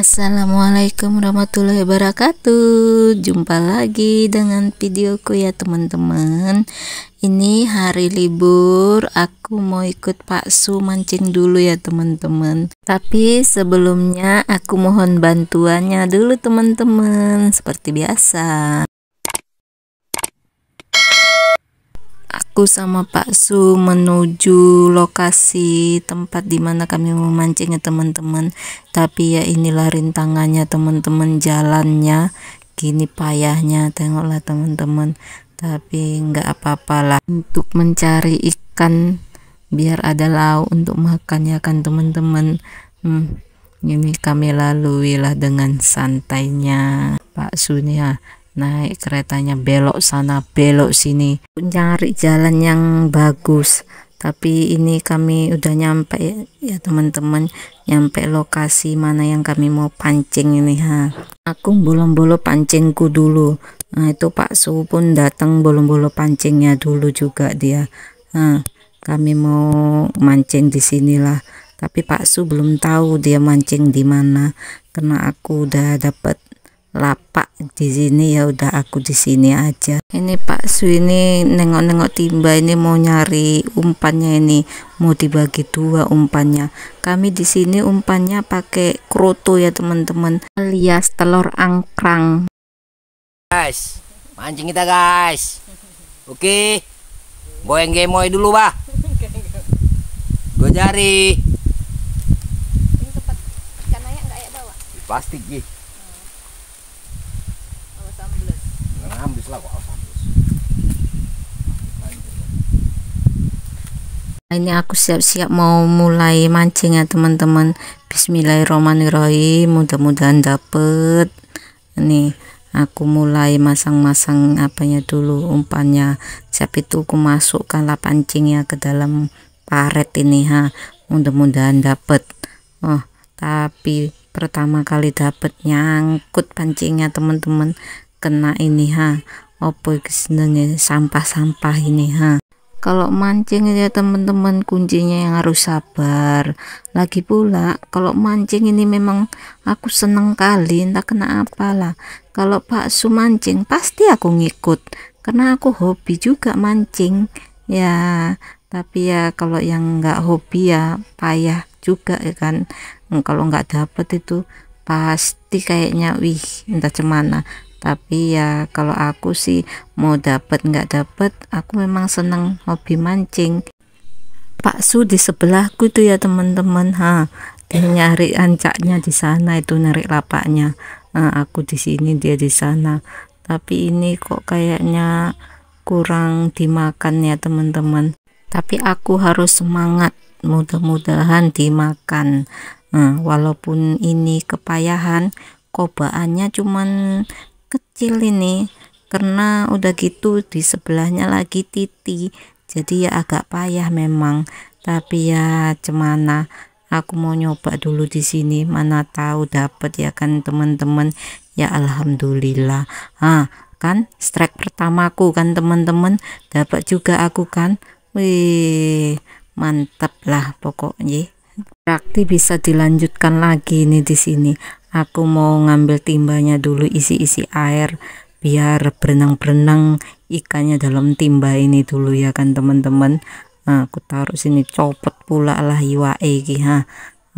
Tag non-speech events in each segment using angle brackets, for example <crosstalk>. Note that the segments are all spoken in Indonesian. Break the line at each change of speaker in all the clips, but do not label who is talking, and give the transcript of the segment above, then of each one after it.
Assalamualaikum warahmatullahi wabarakatuh Jumpa lagi dengan videoku ya teman-teman Ini hari libur Aku mau ikut Pak Su mancing dulu ya teman-teman Tapi sebelumnya aku mohon bantuannya dulu teman-teman Seperti biasa aku sama Pak Su menuju lokasi tempat di mana kami memancing ya teman-teman tapi ya inilah rintangannya teman-teman jalannya gini payahnya tengoklah teman-teman tapi nggak apa-apalah untuk mencari ikan biar ada lauk untuk makan ya kan teman-teman hmm, ini kami laluilah dengan santainya Pak Su nih ya naik keretanya belok sana belok sini nyari jalan yang bagus tapi ini kami udah nyampe ya teman-teman nyampe lokasi mana yang kami mau pancing ini ha aku bolo-bolo pancingku dulu nah itu Pak Su pun datang bolo-bolo pancingnya dulu juga dia nah kami mau mancing di sinilah tapi Pak Su belum tahu dia mancing di mana karena aku udah dapat lapak di sini ya udah aku di sini aja ini Pak Su ini nengok-nengok timba ini mau nyari umpannya ini mau dibagi dua umpannya kami di sini umpannya pakai kroto ya teman-teman alias telur angkrang guys mancing kita guys oke okay. boeng gemoy dulu bah gue cari plastik gitu ini aku siap-siap mau mulai mancing ya teman-teman Bismillahirrahmanirrahim mudah-mudahan dapet nih aku mulai masang-masang apanya dulu umpannya siap itu aku masukkanlah pancingnya ke dalam paret ini ha mudah-mudahan dapet oh tapi pertama kali dapet nyangkut pancingnya teman-teman kena ini ha opo senengnya sampah-sampah ini ha kalau mancing ya teman-teman kuncinya yang harus sabar lagi pula kalau mancing ini memang aku seneng kali entah kena apalah kalau Pak Su mancing pasti aku ngikut karena aku hobi juga mancing ya tapi ya kalau yang nggak hobi ya payah juga ya kan kalau nggak dapet itu pasti kayaknya wih entah cemana tapi ya kalau aku sih mau dapat nggak dapat aku memang seneng hobi mancing Pak Su di sebelahku tuh ya teman-teman ha dia nyari ancaknya di sana itu narik lapaknya nah, aku di sini dia di sana tapi ini kok kayaknya kurang dimakan ya teman-teman tapi aku harus semangat mudah-mudahan dimakan nah, walaupun ini kepayahan kobaannya cuman kecil ini karena udah gitu di sebelahnya lagi titi jadi ya agak payah memang tapi ya cemana aku mau nyoba dulu di sini mana tahu dapat ya kan teman-teman ya alhamdulillah ah kan strike pertamaku kan teman-teman dapat juga aku kan wih mantap lah pokoknya berarti bisa dilanjutkan lagi nih di sini aku mau ngambil timbanya dulu isi-isi air biar berenang-berenang ikannya dalam timba ini dulu ya kan teman-teman nah, aku taruh sini copot pula lah iwa egi ha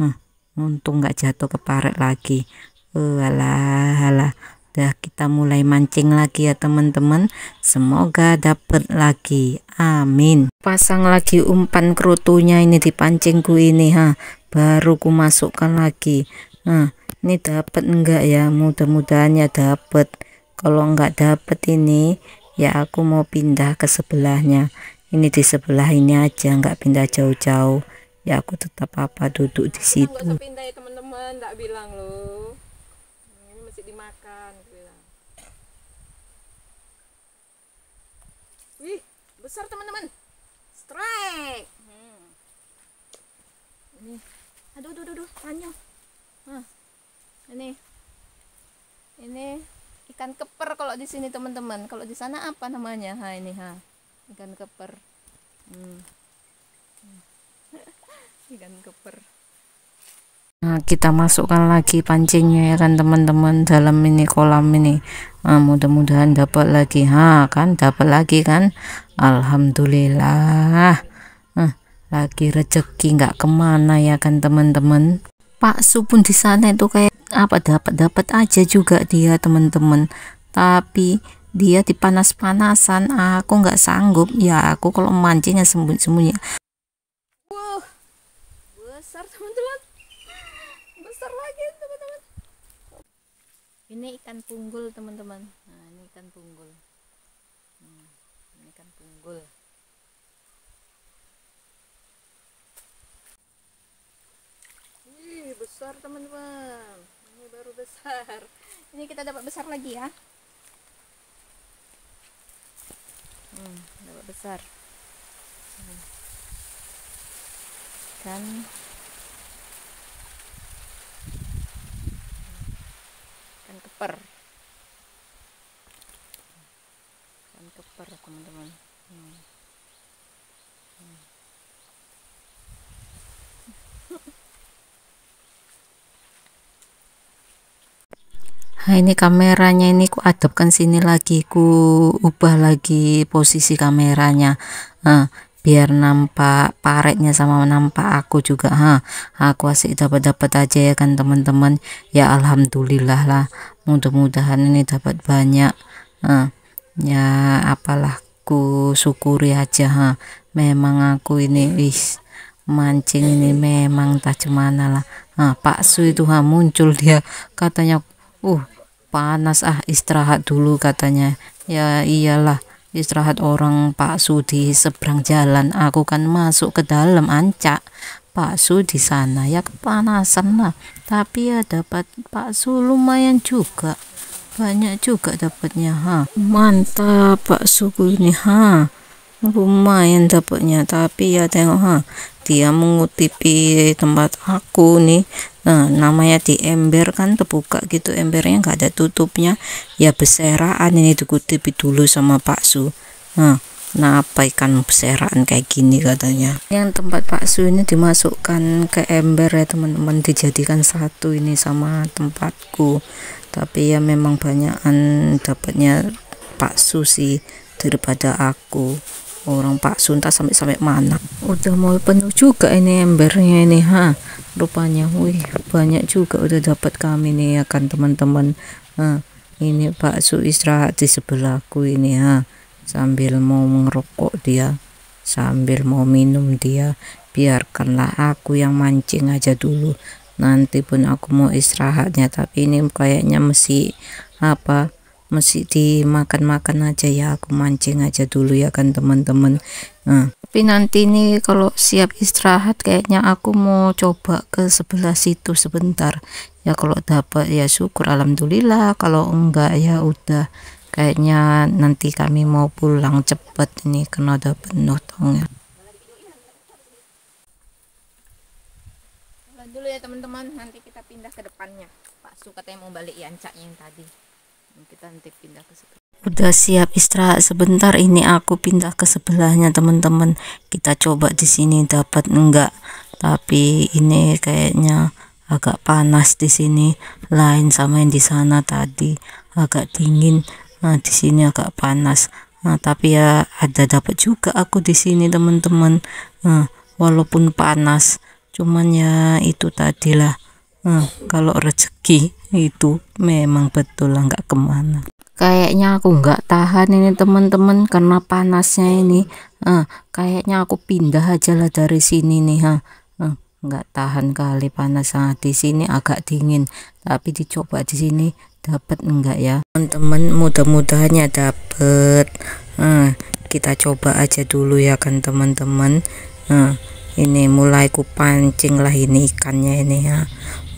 nah, untung nggak jatuh ke parek lagi uh, eh, lah Dah kita mulai mancing lagi ya teman-teman. Semoga dapat lagi. Amin. Pasang lagi umpan kerutunya ini di pancingku ini ha. Baru ku masukkan lagi nah ini dapat enggak ya mudah-mudahan ya dapat kalau enggak dapat ini ya aku mau pindah ke sebelahnya ini di sebelah ini aja enggak pindah jauh-jauh ya aku tetap apa duduk di situ aku pindah ya teman-teman enggak bilang loh ini masih dimakan bilang wih besar teman-teman strike hmm. ini aduh aduh aduh, aduh hmm, ini ini ikan keper kalau di sini teman-teman kalau di sana apa namanya ha ini ha ikan keper hmm. <laughs> ikan keper Nah, kita masukkan lagi pancingnya ya kan teman-teman dalam ini kolam ini nah, mudah-mudahan dapat lagi ha kan dapat lagi kan Alhamdulillah nah, lagi rezeki nggak kemana ya kan teman-teman Su pun di sana itu kayak apa dapat-dapat aja juga dia teman-teman tapi dia dipanas-panasan aku nggak sanggup ya aku kalau mancingnya sembunyi-sembunyi wow besar teman-teman besar lagi teman-teman ini ikan punggul teman-teman nah ini ikan punggul hmm, ini ikan punggul besar teman-teman ini baru besar ini kita dapat besar lagi ya hmm, dapat besar kan kan keper kan keper teman-teman hmm. Nah, ini kameranya ini ku adopkan sini lagi ku ubah lagi posisi kameranya nah, biar nampak paretnya sama nampak aku juga ha ah, aku asik dapat dapat aja ya kan teman-teman ya alhamdulillah lah mudah-mudahan ini dapat banyak nah, ya apalah ku syukuri aja ha ah, memang aku ini is mancing ini memang tak cemana lah nah, Pak Su itu ha ah, muncul dia katanya uh panas ah istirahat dulu katanya ya iyalah istirahat orang Pak Su di seberang jalan aku kan masuk ke dalam ancak Pak Su di sana ya kepanasan lah tapi ya dapat Pak Su lumayan juga banyak juga dapatnya ha mantap Pak Su ini ha lumayan dapatnya tapi ya tengok ha dia mengutipi eh, tempat aku nih nah, namanya di ember kan terbuka gitu embernya nggak ada tutupnya ya beseraan ini dikutip dulu sama Pak Su nah kenapa ikan beseraan kayak gini katanya yang tempat Pak Su ini dimasukkan ke ember ya teman-teman dijadikan satu ini sama tempatku tapi ya memang banyakan dapatnya Pak Su sih daripada aku orang Pak Sunta sampai sampai mana udah mau penuh juga ini embernya ini ha rupanya wih banyak juga udah dapat kami nih ya kan teman-teman nah, ini Pak Su istirahat di sebelahku ini ha sambil mau ngerokok dia sambil mau minum dia biarkanlah aku yang mancing aja dulu nanti pun aku mau istirahatnya tapi ini kayaknya masih apa masih dimakan-makan aja ya aku mancing aja dulu ya kan teman-teman nah. tapi nanti nih kalau siap istirahat kayaknya aku mau coba ke sebelah situ sebentar ya kalau dapat ya syukur alhamdulillah kalau enggak ya udah kayaknya nanti kami mau pulang cepet ini kena ada penuh tongnya dulu ya teman-teman nanti kita pindah ke depannya Pak Su katanya mau balik ya ancaknya yang tadi kita nanti pindah ke situ udah siap istirahat sebentar ini aku pindah ke sebelahnya teman-teman kita coba di sini dapat enggak tapi ini kayaknya agak panas di sini lain sama yang di sana tadi agak dingin nah di sini agak panas nah tapi ya ada dapat juga aku di sini teman-teman nah, walaupun panas cuman ya itu tadilah Hmm, kalau rezeki itu memang betul lah nggak kemana. Kayaknya aku nggak tahan ini teman-teman karena panasnya ini. Hmm, kayaknya aku pindah aja lah dari sini nih ha. Hmm, nggak tahan kali panas sangat nah, di sini agak dingin. Tapi dicoba di sini dapat enggak ya teman-teman mudah mudahnya dapat. Hmm, eh, kita coba aja dulu ya kan teman-teman. Hmm, ini mulai kupancing lah ini ikannya ini ya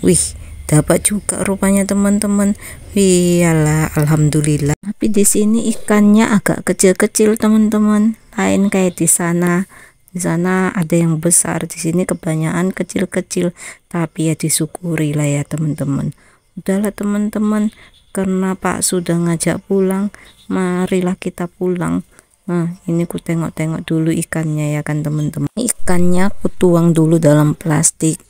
wih dapat juga rupanya teman-teman iyalah alhamdulillah tapi di sini ikannya agak kecil-kecil teman-teman lain kayak di sana di sana ada yang besar di sini kebanyakan kecil-kecil tapi ya disyukuri lah ya teman-teman udahlah teman-teman karena Pak sudah ngajak pulang marilah kita pulang nah ini ku tengok-tengok dulu ikannya ya kan teman-teman ikannya ku tuang dulu dalam plastik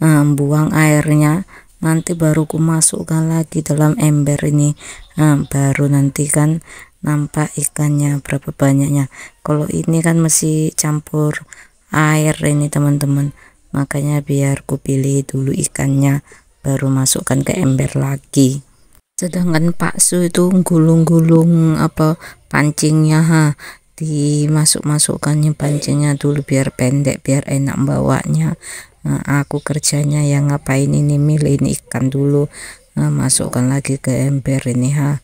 nah, buang airnya nanti baru ku masukkan lagi dalam ember ini nah, baru nanti kan nampak ikannya berapa banyaknya kalau ini kan masih campur air ini teman-teman makanya biar ku pilih dulu ikannya baru masukkan ke ember lagi sedangkan Pak Su itu gulung-gulung apa pancingnya ha dimasuk-masukkannya pancinya dulu biar pendek biar enak bawanya nah, aku kerjanya yang ngapain ini milih ini ikan dulu nah, masukkan lagi ke ember ini ha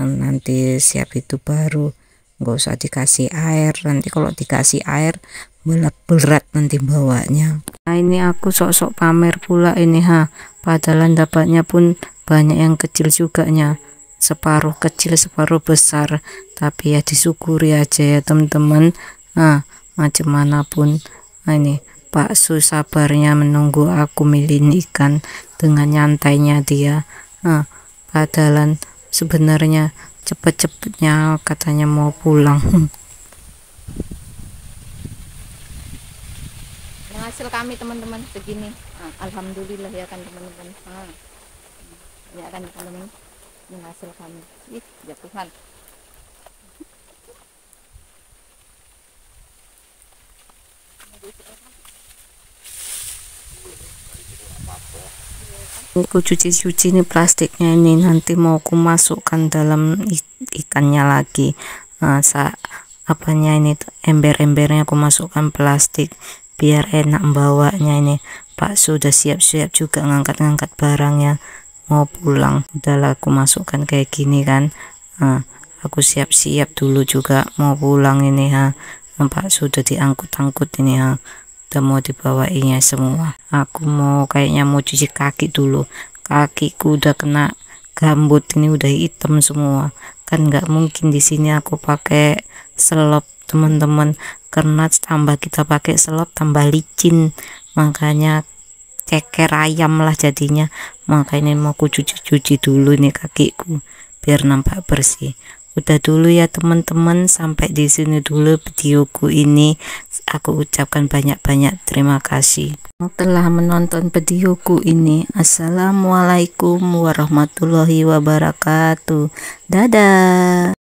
nah, nanti siap itu baru nggak usah dikasih air nanti kalau dikasih air malah berat nanti bawanya nah ini aku sok-sok pamer pula ini ha padahal dapatnya pun banyak yang kecil juga nya separuh kecil separuh besar tapi ya disyukuri aja ya teman-teman nah macam manapun nah, ini Pak Su sabarnya menunggu aku milih ikan dengan nyantainya dia nah, padahal sebenarnya cepet-cepetnya katanya mau pulang <laughs> hasil kami teman-teman begini nah, alhamdulillah ya kan teman-teman ya kan teman-teman menghasilkan ih jatuhan ya aku cuci-cuci nih plastiknya ini nanti mau aku masukkan dalam ikannya lagi nah, sa apanya ini ember-embernya aku masukkan plastik biar enak bawanya ini Pak sudah siap-siap juga ngangkat-ngangkat barangnya mau pulang udahlah aku masukkan kayak gini kan nah, aku siap-siap dulu juga mau pulang ini ha nampak sudah diangkut-angkut ini ha udah mau dibawainya semua aku mau kayaknya mau cuci kaki dulu kakiku udah kena gambut ini udah hitam semua kan nggak mungkin di sini aku pakai selop teman-teman karena tambah kita pakai selop tambah licin makanya ceker ayam lah jadinya makanya mau ku cuci-cuci dulu nih kakiku biar nampak bersih udah dulu ya teman-teman sampai di sini dulu videoku ini aku ucapkan banyak-banyak terima kasih telah menonton videoku ini assalamualaikum warahmatullahi wabarakatuh dadah